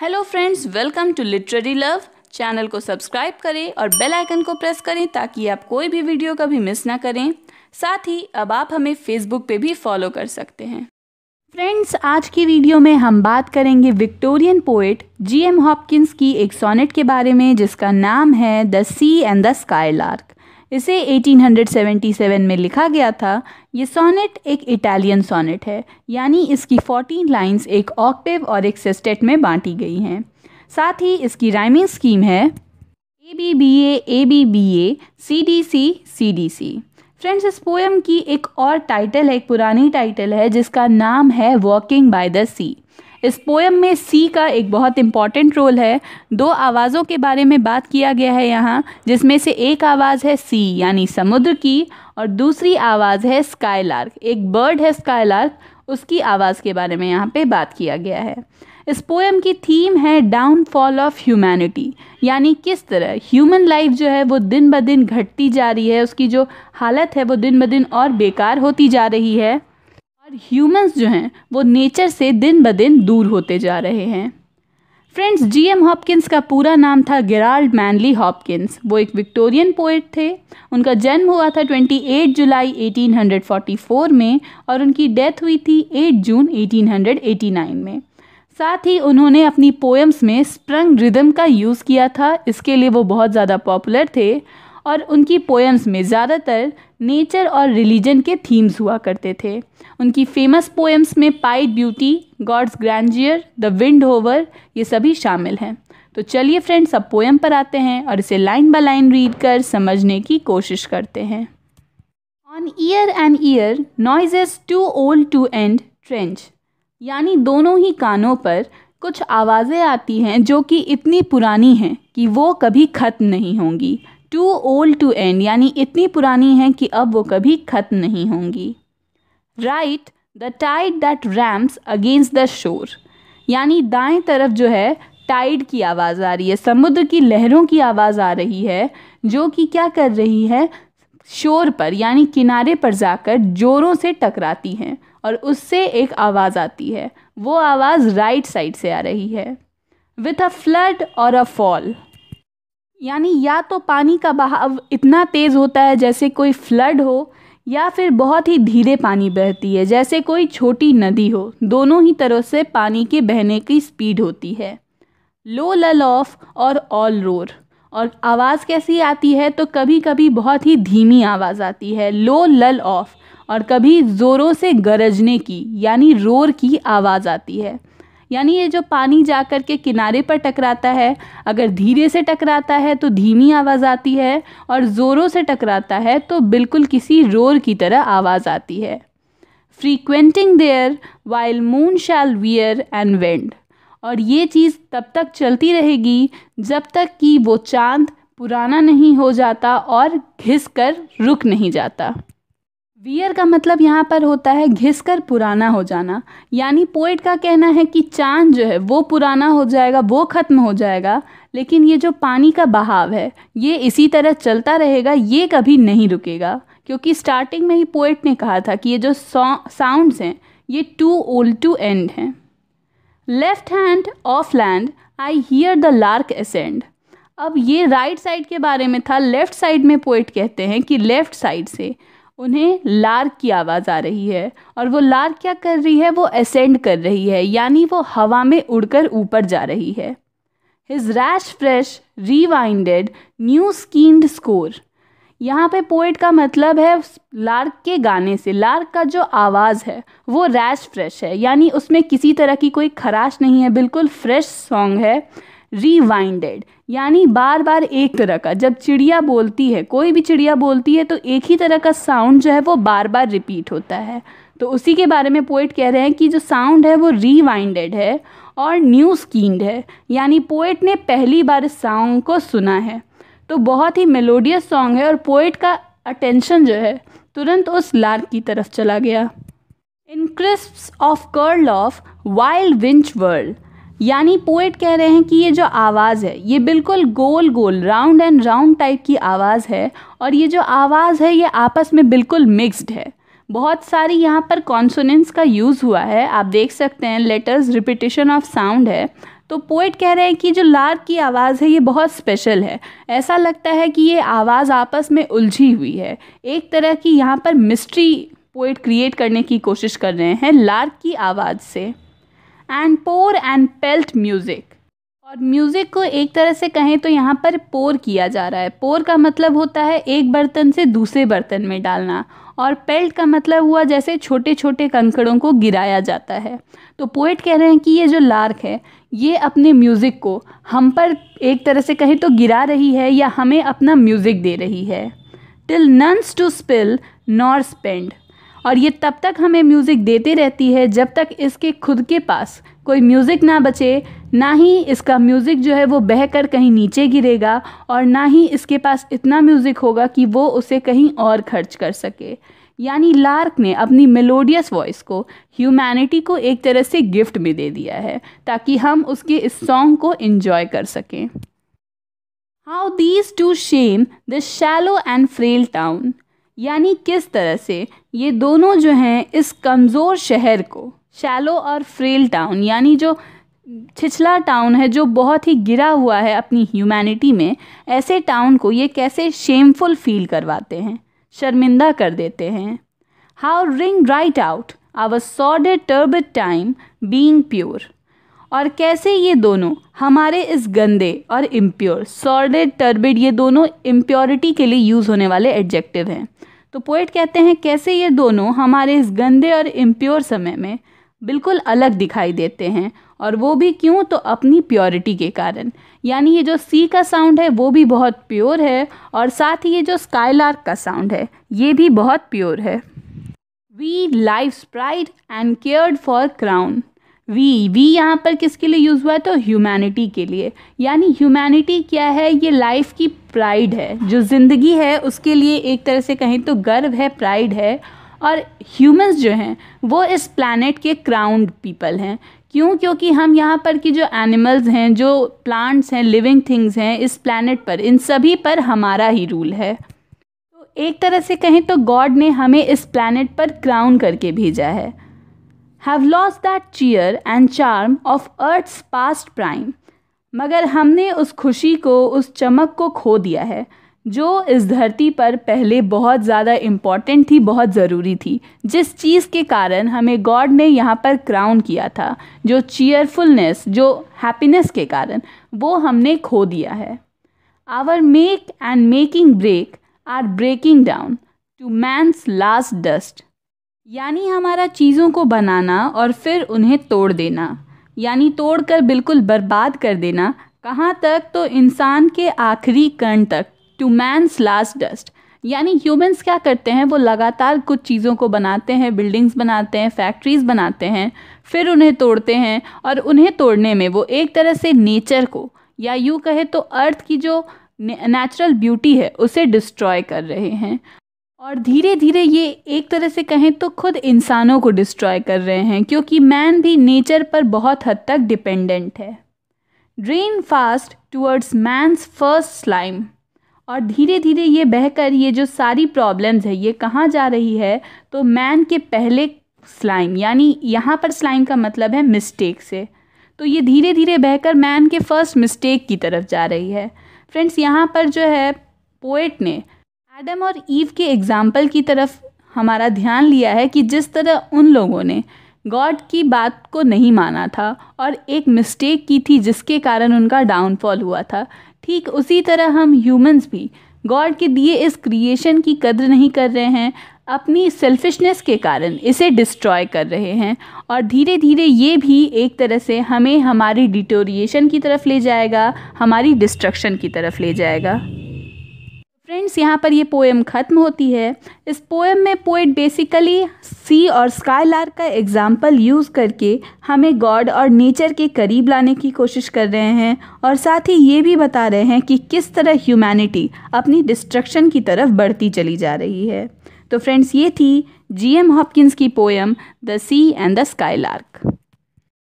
hello friends welcome to literary love channel को subscribe करें और बेल आइकन को प्रेस करें ताकि आप कोई भी वीडियो कभी मिस ना करें साथ ही अब आप हमें फेसबुक पे भी फॉलो कर सकते हैं फ्रेंड्स आज की वीडियो में हम बात करेंगे Victorian poet G M Hopkins की एक सोनेट के बारे में जिसका नाम है the sea and the skylark इसे 1877 में लिखा गया था ये सोनेट एक इटालियन सोनेट है यानी इसकी 14 लाइंस एक ऑक्टिव और एक सिस्टेट में बांटी गई हैं साथ ही इसकी राइमिंग स्कीम है A B B A A B B A C D C C D C friends इस पोएम की एक और टाइटल है एक पुरानी टाइटल है जिसका नाम है वॉकिंग बाय द सी इस पोएम में सी का एक बहुत इम्पॉर्टेंट रोल है दो आवाज़ों के बारे में बात किया गया है यहाँ जिसमें से एक आवाज़ है सी यानी समुद्र की और दूसरी आवाज़ है स्काईलार्क एक बर्ड है स्काईलार्क उसकी आवाज़ के बारे में यहाँ पे बात किया गया है इस पोएम की थीम है डाउनफॉल ऑफ ह्यूमैनिटी यानी किस तरह ह्यूमन लाइफ जो है वो दिन ब दिन घटती जा रही है उसकी जो हालत है वो दिन ब दिन और बेकार होती जा रही है ह्यूमंस जो हैं वो नेचर से दिन ब दिन दूर होते जा रहे हैं फ्रेंड्स जी एम हॉपकिंस का पूरा नाम था गिराल्ड मैनली हॉपकिंस वो एक विक्टोरियन पोइट थे उनका जन्म हुआ था 28 जुलाई 1844 में और उनकी डेथ हुई थी 8 जून 1889 में साथ ही उन्होंने अपनी पोएम्स में स्प्रंग रिदम का यूज़ किया था इसके लिए वो बहुत ज़्यादा पॉपुलर थे और उनकी पोएम्स में ज़्यादातर नेचर और रिलीजन के थीम्स हुआ करते थे उनकी फेमस पोएम्स में pied beauty God's grandeur the windhover ये सभी शामिल हैं तो चलिए फ्रेंड्स अब पोएम पर आते हैं और इसे लाइन बाय लाइन रीड कर समझने की कोशिश करते हैं on ear and ear noise is too old to end trench यानी दोनों ही कानों पर कुछ आवाज़ें आती हैं जो कि इतनी पुरानी हैं कि वो कभी ख़त्म नहीं होंगी टू ओल्ड टू एंड यानी इतनी पुरानी है कि अब वो कभी ख़त्म नहीं होंगी right the tide that rams against the shore यानी दाएं तरफ जो है टाइड की आवाज़ आ रही है समुद्र की लहरों की आवाज़ आ रही है जो कि क्या कर रही है शोर पर यानी किनारे पर जाकर जोरों से टकराती हैं और उससे एक आवाज़ आती है वो आवाज़ राइट साइड से आ रही है विथ अ फ्लड और अ फॉल यानी या तो पानी का बहाव इतना तेज़ होता है जैसे कोई फ्लड हो या फिर बहुत ही धीरे पानी बहती है जैसे कोई छोटी नदी हो दोनों ही तरह से पानी के बहने की स्पीड होती है लो लल ऑफ और ऑल रोर और आवाज़ कैसी आती है तो कभी कभी बहुत ही धीमी आवाज़ आती है लो लल ऑफ और कभी ज़ोरों से गरजने की यानी रोर की आवाज़ आती है यानी ये जो पानी जा कर के किनारे पर टकराता है अगर धीरे से टकराता है तो धीमी आवाज़ आती है और ज़ोरों से टकराता है तो बिल्कुल किसी रोर की तरह आवाज़ आती है frequenting there while moon shall wear and wend और ये चीज़ तब तक चलती रहेगी जब तक कि वो चांद पुराना नहीं हो जाता और घिस कर रुक नहीं जाता वियर का मतलब यहाँ पर होता है घिसकर पुराना हो जाना यानी पोइट का कहना है कि चांद जो है वो पुराना हो जाएगा वो ख़त्म हो जाएगा लेकिन ये जो पानी का बहाव है ये इसी तरह चलता रहेगा ये कभी नहीं रुकेगा क्योंकि स्टार्टिंग में ही पोइट ने कहा था कि ये जो साउंड्स हैं ये टू ओल्ड टू एंड हैं left hand off land I hear the lark ascend अब ये राइट right साइड के बारे में था लेफ्ट साइड में पोइट कहते हैं कि लेफ्ट साइड से उन्हें लार की आवाज़ आ रही है और वो लार क्या कर रही है वो असेंड कर रही है यानी वो हवा में उड़कर ऊपर जा रही है his rash fresh rewinded new skeined score यहाँ पे पोइट का मतलब है लार्क के गाने से लार्क का जो आवाज़ है वो रैश फ्रेश है यानी उसमें किसी तरह की कोई खराश नहीं है बिल्कुल फ्रेश सॉन्ग है रिवाइंडेड यानी बार बार एक तरह का जब चिड़िया बोलती है कोई भी चिड़िया बोलती है तो एक ही तरह का साउंड जो है वो बार बार रिपीट होता है तो उसी के बारे में पोइट कह रहे हैं कि जो साउंड है वो रिवाइंडेड है और न्यू स्कीड है यानी पोइट ने पहली बार इस सॉन्ग को सुना है तो बहुत ही मेलोडियस सॉन्ग है और पोइट का अटेंशन जो है तुरंत उस लार्क की तरफ चला गया in crisp of curl off wild winch world यानी पोइट कह रहे हैं कि ये जो आवाज़ है ये बिल्कुल गोल गोल राउंड एंड राउंड टाइप की आवाज़ है और ये जो आवाज़ है ये आपस में बिल्कुल मिक्स्ड है बहुत सारी यहाँ पर कॉन्सोनेंस का यूज़ हुआ है आप देख सकते हैं लेटर्स रिपीटेशन ऑफ साउंड है तो पोइट कह रहे हैं कि जो लार्क की आवाज़ है ये बहुत स्पेशल है ऐसा लगता है कि ये आवाज़ आपस में उलझी हुई है एक तरह की यहाँ पर मिस्ट्री पोइट क्रिएट करने की कोशिश कर रहे हैं लार्क की आवाज़ से and pour and pelt music और म्यूज़िक को एक तरह से कहें तो यहाँ पर पोर किया जा रहा है पोर का मतलब होता है एक बर्तन से दूसरे बर्तन में डालना और पेल्ट का मतलब हुआ जैसे छोटे छोटे कंकड़ों को गिराया जाता है तो पोइट कह रहे हैं कि ये जो लार्क है ये अपने म्यूज़िक को हम पर एक तरह से कहें तो गिरा रही है या हमें अपना म्यूज़िक दे रही है till none's to spill nor spend और ये तब तक हमें म्यूज़िक देते रहती है जब तक इसके खुद के पास कोई म्यूज़िक ना बचे ना ही इसका म्यूज़िक जो है वो बह कर कहीं नीचे गिरेगा और ना ही इसके पास इतना म्यूज़िक होगा कि वो उसे कहीं और खर्च कर सके यानी लार्क ने अपनी मेलोडियस वॉइस को ह्यूमैनिटी को एक तरह से गिफ्ट में दे दिया है ताकि हम उसके इस सॉन्ग को इन्जॉय कर सकें how these two shame the shallow and frail town यानी किस तरह से ये दोनों जो हैं इस कमज़ोर शहर को शैलो और फ्रेल टाउन यानी जो छिछला टाउन है जो बहुत ही गिरा हुआ है अपनी ह्यूमैनिटी में ऐसे टाउन को ये कैसे शेमफुल फील करवाते हैं शर्मिंदा कर देते हैं how ring right out our sod a time being pure और कैसे ये दोनों हमारे इस गंदे और इम्प्योर सॉर्डेड टर्बिड ये दोनों इम्प्योरिटी के लिए यूज़ होने वाले एडजेक्टिव हैं तो पोइट कहते हैं कैसे ये दोनों हमारे इस गंदे और इम्प्योर समय में बिल्कुल अलग दिखाई देते हैं और वो भी क्यों तो अपनी प्योरिटी के कारण यानी ये जो सी का साउंड है वो भी बहुत प्योर है और साथ ही ये जो स्काईलार्क का साउंड है ये भी बहुत प्योर है we life's pride and cared for crown we we यहाँ पर किसके लिए यूज़ हुआ है तो ह्यूमैनिटी के लिए यानी ह्यूमैनिटी क्या है ये लाइफ की प्राइड है जो ज़िंदगी है उसके लिए एक तरह से कहें तो गर्व है प्राइड है और ह्यूमंस जो हैं वो इस प्लानट के क्राउंड पीपल हैं क्यों क्योंकि हम यहाँ पर की जो एनिमल्स हैं जो प्लांट्स हैं लिविंग थिंग्स हैं इस प्लानट पर इन सभी पर हमारा ही रूल है तो एक तरह से कहें तो गॉड ने हमें इस प्लानट पर क्राउन करके भेजा है have lost that cheer and charm of earth's past prime मगर हमने उस खुशी को उस चमक को खो दिया है जो इस धरती पर पहले बहुत ज़्यादा इम्पॉर्टेंट थी बहुत ज़रूरी थी जिस चीज़ के कारण हमें गॉड ने यहाँ पर क्राउन किया था जो चीयरफुलनेस जो हैप्पीनेस के कारण वो हमने खो दिया है our make and making break are breaking down to man's last dust यानी हमारा चीज़ों को बनाना और फिर उन्हें तोड़ देना यानी तोड़ कर बिल्कुल बर्बाद कर देना कहाँ तक तो इंसान के आखिरी कण तक टू मैंस लास्ट डस्ट यानी ह्यूमंस क्या करते हैं वो लगातार कुछ चीज़ों को बनाते हैं बिल्डिंग्स बनाते हैं फैक्ट्रीज़ बनाते हैं फिर उन्हें तोड़ते हैं और उन्हें तोड़ने में वो एक तरह से नेचर को या यूँ कहे तो अर्थ की जो नेचुरल ब्यूटी है उसे डिस्ट्रॉय कर रहे हैं और धीरे धीरे ये एक तरह से कहें तो खुद इंसानों को डिस्ट्रॉय कर रहे हैं क्योंकि मैन भी नेचर पर बहुत हद तक डिपेंडेंट है drain fast towards man's first slime और धीरे धीरे ये बहकर ये जो सारी प्रॉब्लम्स है ये कहाँ जा रही है तो मैन के पहले स्लाइम यानी यहाँ पर स्लाइम का मतलब है मिस्टेक से तो ये धीरे धीरे बहकर मैन के फर्स्ट मिस्टेक की तरफ जा रही है फ्रेंड्स यहाँ पर जो है पोएट ने एडम और ईव के एग्जाम्पल की तरफ हमारा ध्यान लिया है कि जिस तरह उन लोगों ने गॉड की बात को नहीं माना था और एक मिस्टेक की थी जिसके कारण उनका डाउनफॉल हुआ था ठीक उसी तरह हम ह्यूमंस भी गॉड के दिए इस क्रिएशन की कद्र नहीं कर रहे हैं अपनी सेल्फिशनेस के कारण इसे डिस्ट्रॉय कर रहे हैं और धीरे धीरे ये भी एक तरह से हमें हमारी डिटोरिएशन की तरफ ले जाएगा हमारी डिस्ट्रक्शन की तरफ ले जाएगा फ्रेंड्स यहाँ पर ये पोएम ख़त्म होती है इस पोएम में पोइट बेसिकली सी और स्काई लार का एग्जाम्पल यूज़ करके हमें गॉड और नेचर के करीब लाने की कोशिश कर रहे हैं और साथ ही ये भी बता रहे हैं कि किस तरह ह्यूमैनिटी अपनी डिस्ट्रक्शन की तरफ बढ़ती चली जा रही है तो फ्रेंड्स ये थी जी एम हॉपकिंस की poem the sea and the sky lark